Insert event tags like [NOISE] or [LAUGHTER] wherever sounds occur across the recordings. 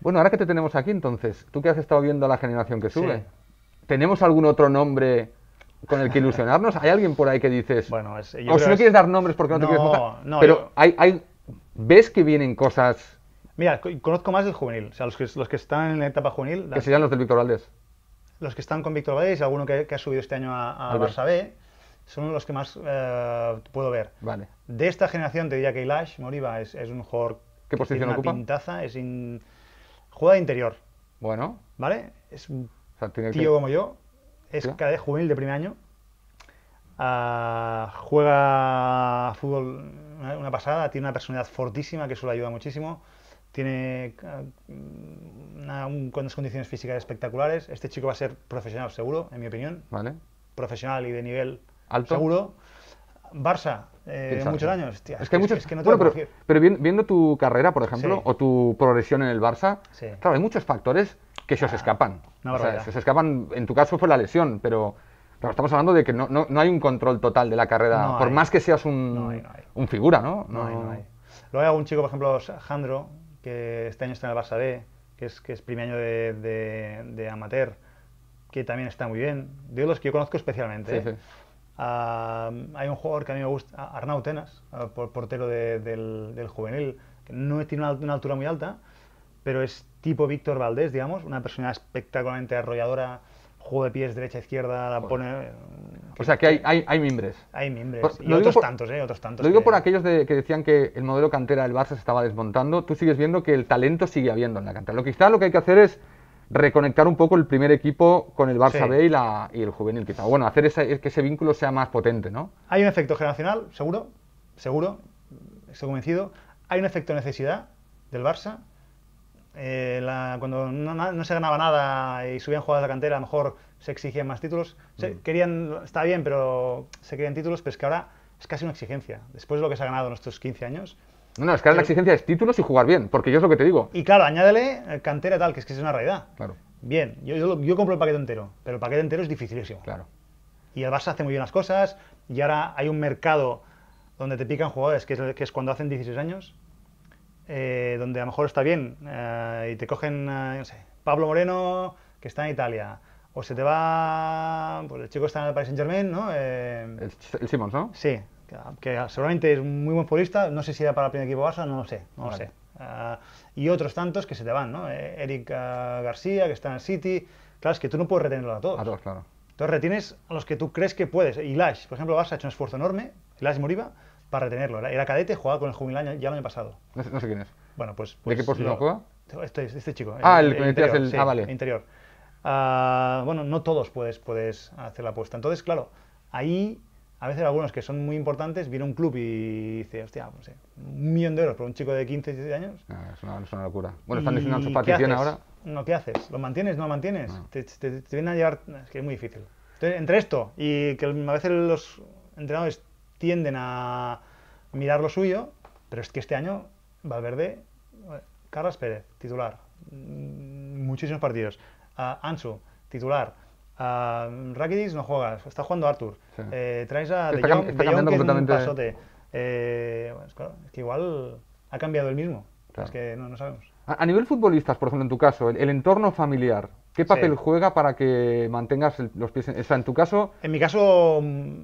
Bueno, ahora que te tenemos aquí entonces, tú que has estado viendo a la generación que sube, ¿tenemos algún otro nombre con el que ilusionarnos? ¿Hay alguien por ahí que dices... Bueno, es, yo oh, o si no quieres dar nombres porque no, te quieres montar, no, pero hay, ¿ves que vienen cosas...? Mira, conozco más el juvenil, o sea, los que, están en la etapa juvenil... Que serían los del Víctor Valdés. Los que están con Víctor Valdés, alguno que, ha subido este año a, a Barça B, son los que más eh, puedo ver. Vale. De esta generación te diría que Ilash Moriba es, un jugador... ¿Qué posición ocupa? pintaza, es... In Juega de interior. Bueno. ¿Vale? Es un tío como yo. Es cada vez juvenil de primer año. Ah, juega fútbol eh, una, pasada, tiene una personalidad fortísima que eso le ayuda muchísimo. Tiene ah, unas condiciones físicas espectaculares. Este chico va a ser profesional seguro, en mi opinión. Vale. Profesional y de nivel seguro. Barça, eh, muchos años. es que no pero, pero, viendo tu carrera, por ejemplo, o tu progresión en el Barça, claro, hay muchos factores que se os ah, escapan. se escapan, en tu caso fue la lesión, pero estamos hablando de que no, no, hay un control total de la carrera, por más que seas un, figura, ¿no? No, hay, no hay. Luego hay algún chico, por ejemplo, Jandro, que este año está en el Barça B, que es, que es primer año de, amateur, que también está muy bien. De los que yo conozco especialmente. Sí, ¿eh? sí hay un jugador que a mí me gusta, Arnau Tenas, eh, portero del, juvenil, que no tiene una, altura muy alta, pero es tipo Víctor Valdés, digamos, una persona espectacularmente arrolladora, juego de pies derecha-izquierda, la pone... O sea que hay, hay, hay mimbres. Hay mimbres. y otros tantos, ¿eh? Otros tantos. Lo digo por aquellos que decían que el modelo cantera del Barça se estaba desmontando. Tú sigues viendo que el talento sigue habiendo en la cantera. Lo que está, lo que hay que hacer es reconectar un poco el primer equipo con el Barça B y, el juvenil, quizá. Bueno, hacer que ese vínculo sea más potente, ¿no? Hay un efecto generacional, seguro, seguro, estoy convencido. Hay un efecto necesidad del Barça. Eh, cuando no, se ganaba nada y subían jugadas de la cantera, a lo mejor se exigían más títulos. Mm. querían, está bien, pero se querían títulos, pero es que ahora es casi una exigencia. Después de lo que se ha ganado en estos 15 años, no, no, es que la eh, exigencia es títulos y jugar bien, porque yo es lo que te digo. Y claro, añádele eh, cantera tal, que es que es una realidad. Claro. Bien, yo, yo, compro el paquete entero, pero el paquete entero es dificilísimo. Claro. Y el Barça hace muy bien las cosas, y ahora hay un mercado donde te pican jugadores, que es, que es cuando hacen 16 años, eh, donde a lo mejor está bien, y te cogen, no sé, Pablo Moreno, que está en Italia, o se te va, pues el chico está en el Paris Saint Germain, ¿no? el Simons, ¿no? Sí, que, seguramente es muy buen futbolista, no sé si era para el primer equipo Barça, no lo sé, no lo sé. Ah, y otros tantos que se te van, ¿no? Eh, Eric ah, García, que está en el City. Claro, es que tú no puedes retenerlo a todos. A todos, claro. Entonces retienes a los que tú crees que puedes. Y Lash, por ejemplo, Barça ha hecho un esfuerzo enorme, Lash Moriba, para retenerlo. Era, cadete, jugaba con el año ya el año pasado. No sé, quién es. Bueno, pues. ¿De qué pues posición juega? Este, este, chico. Ah, el, eh, interior, el ah, vale. interior. Ah, bueno, no todos puedes, puedes hacer la apuesta. Entonces, claro, ahí a veces algunos que son muy importantes, viene un club y dice, hostia, un millón de euros por un chico de 15, 16 años. Ah, es, una, locura. Bueno, están diciendo su partición ahora. No, ¿qué haces? ¿Lo mantienes? ¿No lo mantienes? Ah. Te, vienen a llevar... Es que es muy difícil. entre esto y que a veces los entrenadores tienden a mirar lo suyo, pero es que este año Valverde, eh, Carlos Pérez, titular, mm, muchísimos partidos, ah, Ansu, titular, a ah, Rakitic no juegas, está jugando Arthur. Eh, traes a De Jong, de que es un pasote. Eh, es, que igual ha cambiado el mismo. Es que no, sabemos. A, nivel futbolistas, por ejemplo, en tu caso, el, entorno familiar, ¿qué papel juega para que mantengas los pies en, en tu caso? En mi caso... Mm,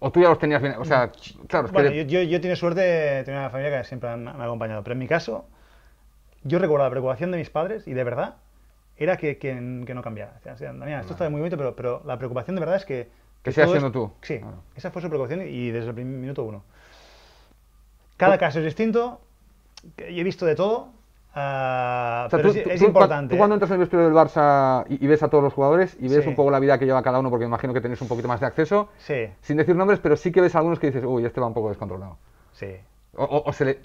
o tú ya los tenías bien, o sea, mm, claro. bueno, yo, yo, yo tengo suerte de tener una familia que siempre me ha acompañado, pero en mi caso, yo recuerdo la preocupación de mis padres y de verdad era que, que, no cambiara. esto está muy bonito, pero, pero la preocupación de verdad es que... Que, sea sigas siendo tú. Sí, esa fue su preocupación y desde el minuto uno. Cada pues caso es distinto, yo he visto de todo, ah, pero es, importante. Tú cuando entras en el vestuario del Barça y, ves a todos los jugadores y ves un poco la vida que lleva cada uno, porque me imagino que tenés un poquito más de acceso, sin decir nombres, pero sí que ves a algunos que dices, uy, este va un poco descontrolado. Sí. O, o, se le,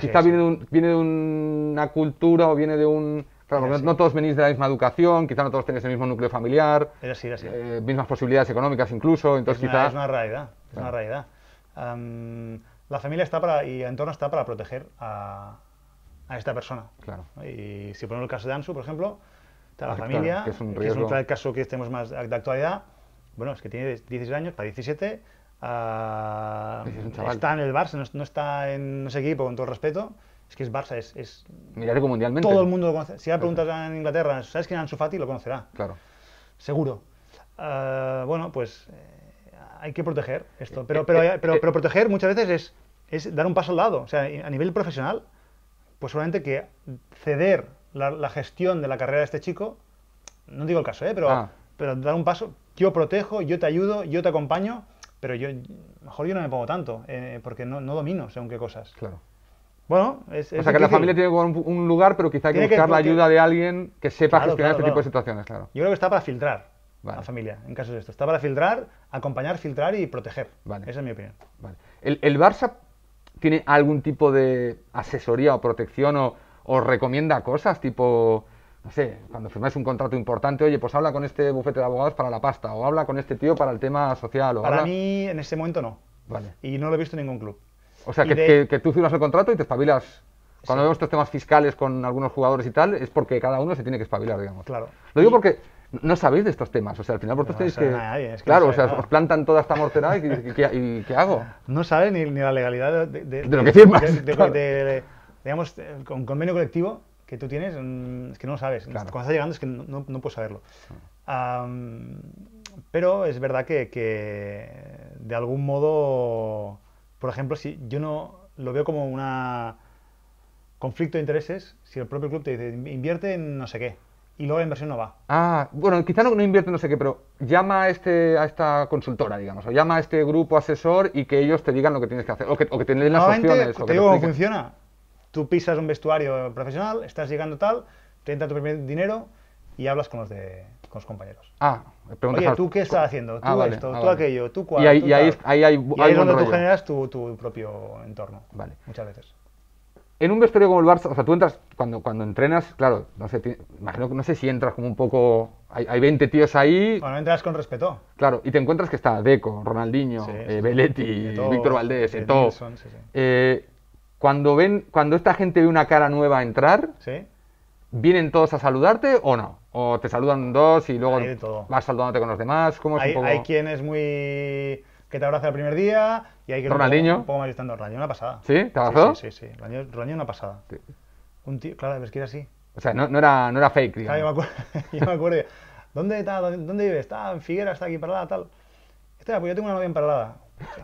quizá viene de una cultura o viene de un Claro, no, todos venís de la misma educación, quizás no todos tenéis el mismo núcleo familiar, eh, mismas posibilidades económicas incluso, entonces es una, Es una realidad, es una realidad. la familia está para, y el entorno está para proteger a, esta persona. Claro. Y si ponemos el caso de Ansu, por ejemplo, está la familia, que es un, caso que tenemos más de actualidad, bueno, es que tiene 16 años, para ah, 17, está en el Barça, no, está en ese equipo, con todo respeto, es que es Barça, es. es mundialmente. Todo el mundo lo conoce. Si hay preguntas en Inglaterra, ¿sabes quién es Ansu Fati? Lo conocerá. Claro. Seguro. Ah, bueno, pues eh, hay que proteger esto. Pero, eh, pero, eh, pero, proteger muchas veces es, es, dar un paso al lado. O sea, a nivel profesional, pues solamente que ceder la, gestión de la carrera de este chico, no digo el caso, ¿eh? pero, ah. pero dar un paso. Yo protejo, yo te ayudo, yo te acompaño, pero yo mejor yo no me pongo tanto, porque no, no domino según qué cosas. Claro. Bueno, es, O sea, que la familia tiene un, un lugar, pero quizá hay que buscar la ayuda de alguien que sepa gestionar este tipo de situaciones, claro. Yo creo que está para filtrar la familia, en casos de esto. Está para filtrar, acompañar, filtrar y proteger. Esa es mi opinión. ¿El, ¿El, Barça tiene algún tipo de asesoría o protección o, recomienda cosas tipo no sé, cuando firmáis un contrato importante, oye, pues habla con este bufete de abogados para la pasta, o habla con este tío para el tema social. O para mí, en ese momento no. Vale. Y no lo he visto en ningún club. O sea, que, tú firmas el contrato y te espabilas. Cuando vemos estos temas fiscales con algunos jugadores y tal, es porque cada uno se tiene que espabilar, digamos. Claro. Lo digo porque no sabéis de estos temas. O sea, al final vosotros tenéis que, claro, o sea, os plantan toda esta mortera y, ¿qué hago? No sabe ni, la legalidad de, de, lo que firmas. De, digamos, con convenio colectivo que tú tienes, mm, es que no lo sabes. Cuando estás llegando es que no, no, puedes saberlo. pero es verdad que, que de algún modo por ejemplo, si yo no lo veo como un conflicto de intereses, si el propio club te dice invierte en no sé qué y luego la inversión no va. Ah, bueno, quizá no, invierte en no sé qué, pero llama a, este, a esta consultora, digamos, o llama a este grupo asesor y que ellos te digan lo que tienes que hacer, o que, te den las opciones. Te que digo cómo funciona. Tú pisas un vestuario profesional, estás llegando tal, te entra tu primer dinero, y hablas con los de con los compañeros. Ah, preguntas Oye, ¿tú qué estás haciendo? Ah, ¿Tú esto? Ah, ¿Tú aquello? ¿Tú cuál? Y ahí, ahí, hay, ahí es donde tú generas tu, propio entorno. Vale. Muchas veces. En un vestuario como el Barça, o sea, tú entras, cuando, cuando entrenas, claro, no sé, imagino que no sé si entras como un poco. Hay, 20 tíos ahí. Bueno, entras con respeto. Claro, y te encuentras que está Deco, Ronaldinho, eh, beletti Víctor Valdés, Eto'o. Eh, cuando, cuando esta gente ve una cara nueva entrar, ¿vienen todos a saludarte o no? ¿O te saludan dos y luego vas saludándote con los demás? hay, hay quien es muy... que te abraza el primer día y hay que Ronaldinho. Un, poco, más distante. Ronaldinho una pasada. ¿Sí? ¿Te abrazó? Sí, sí, sí. sí. Ronaldinho una pasada. Un tío, claro, es que era así. O sea, no, no, era, no era fake, yo me acuerdo. [LAUGHS] yo me acuerdo ¿Dónde, está, dónde, vive? Está en Figueras, está aquí parada, tal. Espera, pues yo tengo una novia emparelada.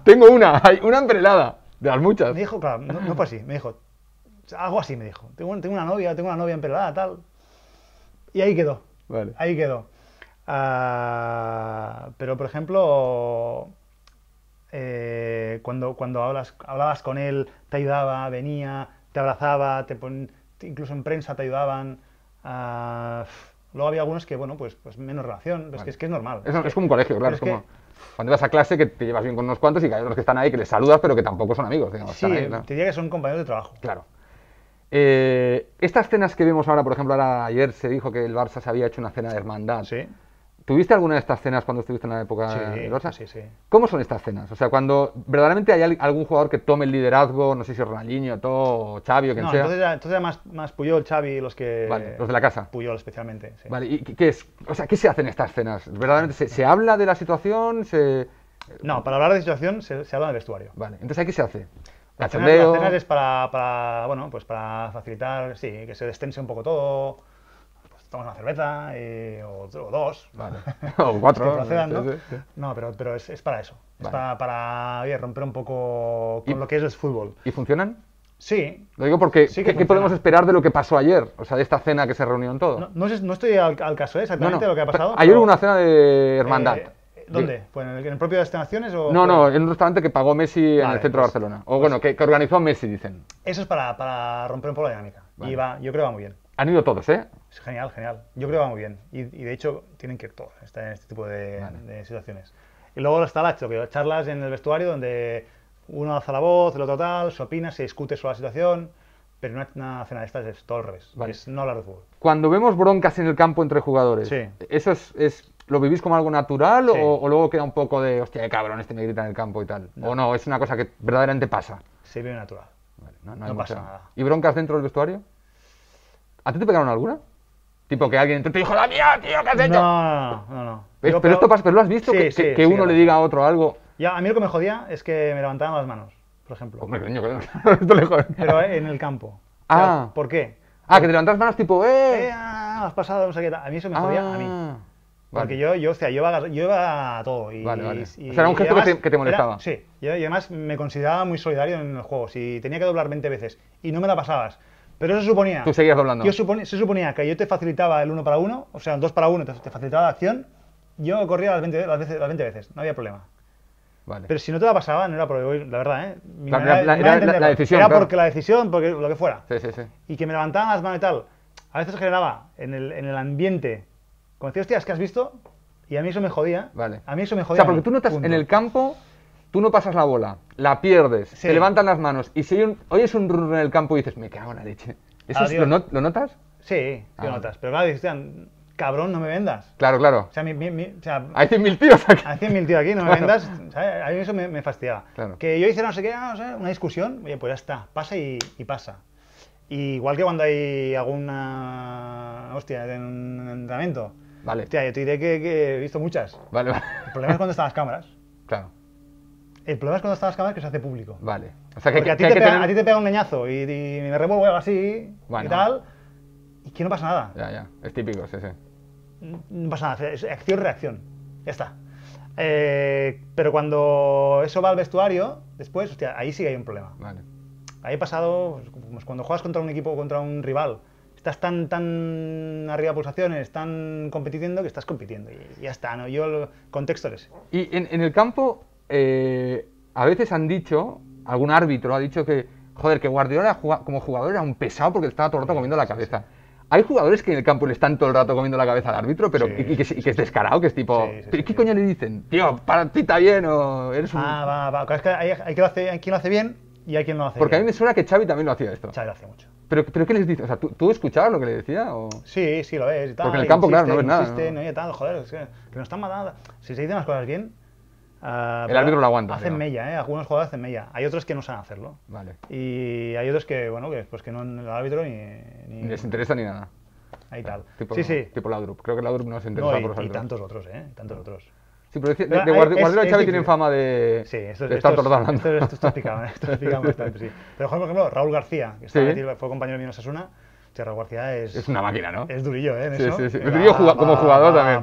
Tengo una, [LAUGHS] hay una emparelada, de las muchas. Me dijo, claro, no, fue así, me dijo, algo así me dijo. Tengo, tengo una novia, tengo una novia emparelada, tal. Y ahí quedó. Ahí quedó. Ah, pero, por ejemplo, eh, cuando, cuando hablas, hablabas con él, te ayudaba, venía, te abrazaba, te incluso en prensa te ayudaban. Ah, luego había algunos que, bueno, pues, pues menos relación, que es que es normal. Es, como un colegio, claro. Es como, cuando vas a clase que te llevas bien con unos cuantos y que hay unos que están ahí que les saludas pero que tampoco son amigos. sí, te diría que son compañeros de trabajo. Claro. Eh, estas cenas que vemos ahora, por ejemplo, ayer se dijo que el Barça se había hecho una cena de hermandad. Sí. ¿Tuviste alguna de estas cenas cuando estuviste en la época del Barça? Sí, sí. ¿Cómo son estas cenas? O sea, cuando verdaderamente hay algún jugador que tome el liderazgo, no sé si es Ronaldinho, todo, o Xavi o quien sea. Entonces, entonces era más, Puyol, Xavi, los que... los de la casa. Puyol especialmente, Vale, ¿y qué es? O sea, ¿qué se hacen estas cenas? ¿Verdaderamente se, habla de la situación? No, para hablar de situación se, se habla en vestuario. Vale, entonces ¿qué se hace? La cenas, es para, para, bueno, pues para facilitar, sí, que se destense un poco todo. Pues tomamos una cerveza eh, o, dos. [LAUGHS] o cuatro. ¿no? pero, pero es, para eso. Es para, romper un poco con lo que es el fútbol. ¿Y funcionan? Sí. Lo digo porque, sí ¿qué, podemos esperar de lo que pasó ayer? O sea, de esta cena que se reunió todo. No, no, estoy al, caso ¿eh? exactamente de lo que ha pasado. Ayer hubo una cena de hermandad. Eh, ¿Dónde? ¿Pues ¿En el propio de destinaciones? O no, no, en un restaurante que pagó Messi en el centro de pues Barcelona. O bueno, que, organizó Messi, dicen. Eso es para, romper un poco la dinámica. Y yo creo que va muy bien. Han ido todos, ¿eh? genial, genial. Yo creo que va muy bien. Y, de hecho, tienen que ir todos en este, este tipo de, situaciones. Y luego está la que charlas en el vestuario donde uno alza la voz, el otro tal, se opina, se discute sobre la situación. Pero no una cena de estas es todo al revés. no hablar de fútbol. Cuando vemos broncas en el campo entre jugadores, eso es ¿Lo vivís como algo natural o, luego queda un poco de, hostia, de cabrón, este me grita en el campo y tal? ¿O no? ¿Es una cosa que verdaderamente pasa? Se vive natural. Vale, no, pasa nada. ¿Y broncas dentro del vestuario? ¿A ti te pegaron alguna? Tipo que alguien te dijo, la mía, tío, ¿qué has hecho? No, no, no. pero, esto pasa, pero lo has visto, que, que, uno le diga a otro algo. Ya, a mí lo que me jodía es que me levantaban las manos, por ejemplo. Hombre, Pero [LAUGHS] eh, en el campo. Ah. ¿Por qué? Ah, que te levantas manos tipo, ¡eh! eh ah, has pasado, no sé qué tal. A mí eso me jodía, a mí. Ah. Porque yo, yo, o sea, yo iba, yo iba a todo. Y, vale, vale. o sea, era un gesto que, te, molestaba. sí, y además me consideraba muy solidario en el juego. Si tenía que doblar 20 veces y no me la pasabas, pero eso suponía. Tú seguías doblando. Yo suponía, se suponía que yo te facilitaba el 1 para 1, o sea, el 2 para 1 te, te, facilitaba la acción. Yo corría las 20, veces, las 20 veces, no había problema. Vale. Pero si no te la pasaba, no era porque, la verdad, ¿eh? era, la, decisión. Era porque la decisión, porque lo que fuera. Sí, sí, sí. Y que me levantaban las manos y tal. A veces generaba en el, en el ambiente como decía, hostia, es que has visto. Y a mí eso me jodía. Vale. A mí eso me jodía. O sea, porque tú notas en el campo, tú no pasas la bola, la pierdes, te levantan las manos. Y si oyes un run en el campo y dices, me cago en la leche. ¿Eso es, ¿lo, notas? Sí, lo ah. notas. Pero claro, dices, cabrón, no me vendas. Claro, claro. O sea, mi, mi, o hay 100.000 tíos aquí. Hay 100.000 tíos aquí, no me vendas. A mí eso me, fastidiaba. Que yo hice no sé qué, no sé, una discusión, oye, pues ya está, pasa y, pasa. igual que cuando hay alguna hostia en un entrenamiento, Vale. yo te diré que, he visto muchas. Vale, El problema es cuando están las cámaras. Claro. El problema es cuando están las cámaras que se hace público. Vale. O sea, que, a ti, te, pega, a ti te pega un leñazo y, me revuelvo así y tal, y que no pasa nada. Ya, ya. Es típico, sí, sí. Mm, no, pasa nada. Es acción-reacción. Ya está. Eh, pero cuando eso va al vestuario, después, hostia, ahí sí hay un problema. Vale. Ahí he pasado, pues, cuando juegas contra un equipo, o contra un rival, estás tan, tan arriba pulsaciones, tan compitiendo, que estás compitiendo. Y ya está, ¿no? Yo el contexto es ese. Y en, el campo, eh, a veces han dicho, algún árbitro ha dicho que, joder, que Guardiola como jugador era un pesado porque estaba todo el rato comiendo la cabeza. Hay jugadores que en el campo le están todo el rato comiendo la cabeza al árbitro, pero y, que, es descarado, que es tipo, ¿qué coño le dicen? Tío, para, ti está bien o eres un... Ah, va, va, que hay, quien lo hace, bien y hay quien no lo hace Porque a mí me suena que Xavi también lo hacía esto. Xavi lo hace mucho. Pero, pero ¿qué les dices? O sea, ¿tú, ¿tú, escuchabas lo que le decía? O? Sí, sí, lo ves. Y tal, Porque en el campo, claro, no ves nada. existe, no, hay tal, joder, es que, que, nos están matando. Si se dicen las cosas bien. Uh, el árbitro lo aguanta. Hacen mella, ¿eh? Algunos jugadores hacen mella. Hay otros que no saben hacerlo. Vale. Y hay otros que, bueno, que, pues que no el árbitro ni, ni. les interesa ni nada. Ahí tal. Tipo, sí, sí. Tipo la Drup. Creo que la Drup no se interesa y, por los Y tantos otros, ¿eh? Tantos otros de, Guardiola, y Xavi tienen fama de, sí, esto, estar Esto, es picado, esto es bastante, ¿eh? sí. [LAUGHS] Pero, por ejemplo, Raúl García, que fue compañero mío en Osasuna, Raúl García es... Es una máquina, ¿no? Es durillo, ¿eh? En sí, sí. Eh, durillo como jugador también.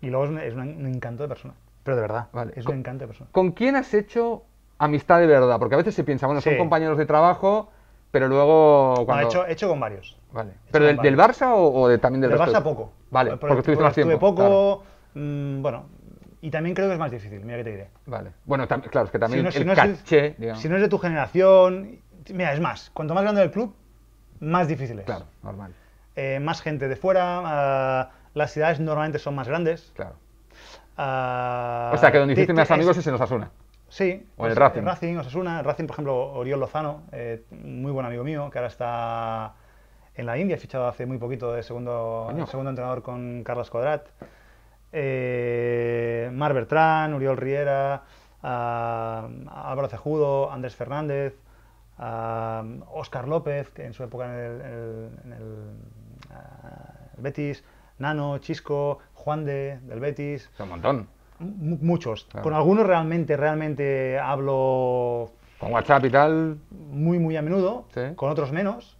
Y luego es un, encanto de persona. Pero de verdad, vale. es un encanto de persona. ¿Con quién has hecho amistad de verdad? Porque a veces se piensa, bueno, son compañeros de trabajo, pero luego... he hecho, con varios. Vale. ¿Pero del, Barça o, también del, del Barça? Del Barça poco. Vale, porque, estuviste más tiempo. poco... Mm, bueno, y también creo que es más difícil, mira que te diré. Vale. Bueno, claro, es que también si no, el Es, si no es de tu generación... Mira, es más, cuanto más grande el club, más difícil es. Claro, normal. Eh, más gente de fuera, ah, las ciudades normalmente son más grandes. Claro. Ah, o sea, que donde hiciste más amigos es en Osasuna. Sí. O en el Racing. Racing, Osasuna. Racing, por ejemplo, Oriol Lozano, eh, muy buen amigo mío, que ahora está en la India, fichado hace muy poquito de segundo, segundo entrenador con Carlos Cuadrat. Eh, Mar Bertrán, Uriol Riera, Álvaro Cejudo, Andrés Fernández, Oscar López, que en su época en el, eh, Betis, Nano, Chisco, Juan de, del Betis. Un montón. muchos. Con algunos realmente, realmente hablo... Con WhatsApp y tal. Muy, muy a menudo. Con otros menos.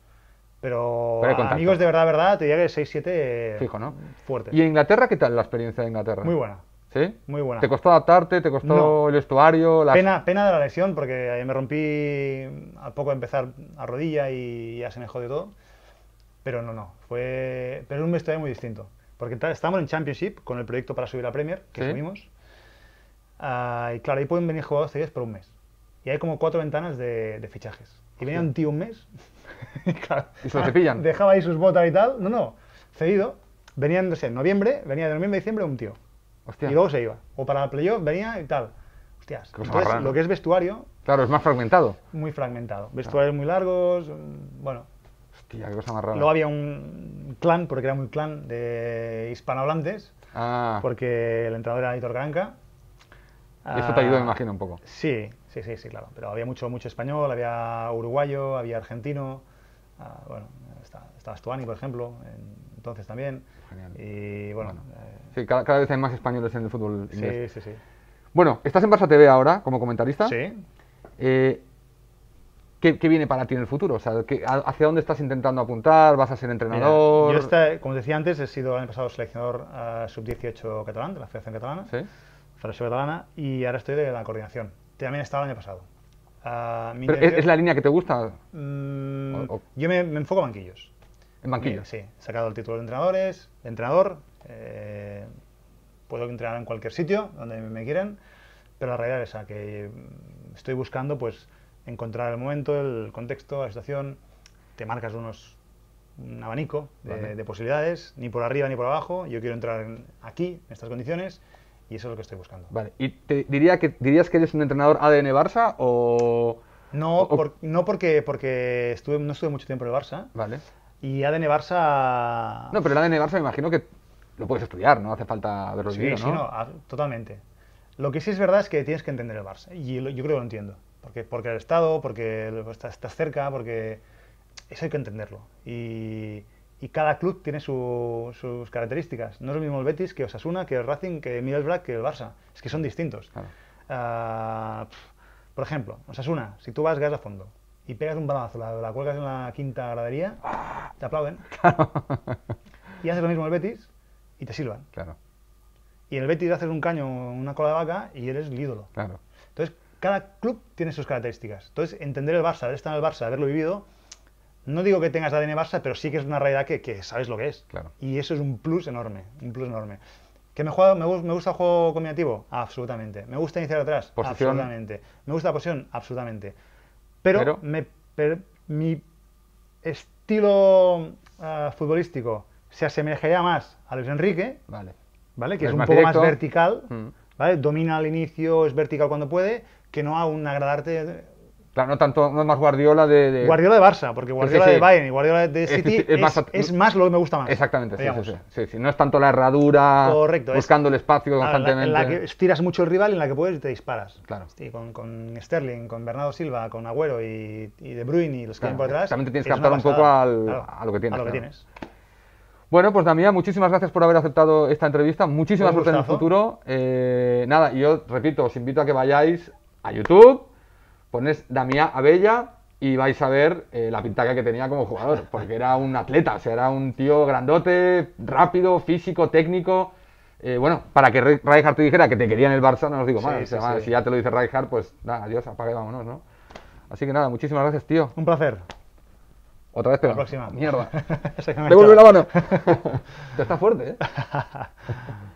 Pero, amigos de verdad, verdad, te que 6-7 Fijo, ¿no? fuertes. ¿Y en Inglaterra qué tal la experiencia de Inglaterra? Muy buena. ¿Sí? Muy buena. ¿Te costó adaptarte? ¿Te costó el estuario? Pena, pena de la lesión, porque me rompí al poco de empezar a rodilla y ya se me jodió todo. Pero no, no. Fue... Pero un vestuario muy distinto. Porque estamos en Championship con el proyecto para subir a Premier, que subimos. Ah, y claro, ahí pueden venir jugadores por un mes. Y hay como cuatro ventanas de fichajes. Y venía un tío un mes. y, [LAUGHS] claro, y se lo cepillan. Dejaba ahí sus botas y tal. No, no. Cedido. venía no en noviembre, venía de noviembre a diciembre un tío. Hostia. Y luego se iba. O para la playoff venía y tal. Hostias. lo que es vestuario. Claro, es más fragmentado. Muy fragmentado. Vestuarios muy largos. Bueno. Hostia, qué cosa más rara. Luego había un clan, porque era muy clan, de hispanohablantes. Ah. Porque el entrenador era Hitor Granca. Eso te ayudó, ah, me imagino, un poco. Sí, Sí, sí, sí, claro. Pero había mucho, mucho español, había uruguayo, había argentino. Ah, bueno, estaba, estaba por ejemplo, entonces también. Y bueno. Eh, sí, cada, vez hay más españoles en el fútbol Sí, sí, sí. Bueno, estás en Barça TV ahora como comentarista. Sí. Eh, ¿Qué, viene para ti en el futuro? O sea, ¿Hacia dónde estás intentando apuntar? ¿Vas a ser entrenador? yo, como decía antes, he sido el año pasado seleccionador ah, sub-18 catalán, de la Federación Catalana, ¿Sí? Federación Catalana, y ahora estoy de la coordinación. También estaba el año pasado. Ah, ¿es, la línea que te gusta? Mm, yo me, enfoco a banquillos. ¿En banquillos? Sí, he sacado el título de entrenadores, de entrenador. Eh, puedo entrenar en cualquier sitio donde me quieran, pero la realidad es esa, que estoy buscando pues encontrar el momento, el contexto, la situación. Te marcas unos, un abanico de, de posibilidades, ni por arriba ni por abajo. Yo quiero entrar aquí, en estas condiciones, y eso es lo que estoy buscando. Vale, ¿y te diría que, dirías que eres un entrenador ADN Barça o...? No, no porque, porque estuve, no estuve mucho tiempo en el Barça. Vale. Y ADN Barça... No, pero el ADN Barça me imagino que lo puedes estudiar, no hace falta verlo sí, ¿no? Sí, no, totalmente. Lo que sí es verdad es que tienes que entender el Barça. Y yo creo que lo entiendo. Porque, porque el Estado, porque estás, estás cerca, porque... Eso hay que entenderlo. Y y cada club tiene sus características. No es lo mismo el Betis que Osasuna, que el Racing, que el Middlesbrough, que el Barça. Es que son distintos. Ah, por ejemplo, Osasuna, si tú vas gas a fondo y pegas un balazo, la, cuelgas en la quinta gradería, te aplauden. [LAUGHS] Y haces lo mismo el Betis y te silban. Claro. Y el Betis haces un caño, una cola de vaca y eres el ídolo. Claro. Entonces, cada club tiene sus características. Entonces, entender el Barça, haber estado en el Barça, haberlo vivido, no digo que tengas ADN Barça, pero sí que es una realidad que, sabes lo que es. Claro. Y eso es un plus enorme, un plus enorme. ¿Que me, me, me, gusta el juego combinativo? Absolutamente. ¿Me gusta iniciar atrás? Absolutamente. ¿Me gusta la posición? Absolutamente. Pero, Me, mi estilo ah, futbolístico se asemejaría más a Luis Enrique, vale. ¿vale? que pues es, un poco más vertical, mm. ¿vale? domina al inicio, es vertical cuando puede, que no a un agradarte Claro, no tanto, es más Guardiola de. Guardiola de Barça, porque Guardiola de Bayern y Guardiola de City es, más, lo que me gusta más. Exactamente, sí, sí. No es tanto la herradura, buscando el espacio constantemente. En la que tiras mucho el rival, en la que puedes y te disparas. Claro. Con, Sterling, con Bernardo Silva, con Agüero y, De Bruyne y los que claro, por detrás. También tienes que adaptar un poco a lo que tienes. Bueno, pues Damián, muchísimas gracias por haber aceptado esta entrevista. Muchísimas gracias en el futuro. Eh, nada, yo repito, os invito a que vayáis a YouTube pones Damián Abella y vais a ver eh, la pintaca que tenía como jugador, porque era un atleta, o sea, era un tío grandote, rápido, físico, técnico. Eh, bueno, para que Rijkaard te dijera que te quería en el Barça, no os digo más. Si ya te lo dice Rijkaard, pues nada, adiós, apague, vámonos, ¿no? Así que nada, muchísimas gracias, tío. Un placer. Otra vez, pero. La próxima. Mierda. [LAUGHS] Devuelve la mano. [LAUGHS] te está fuerte, ¿eh? [LAUGHS]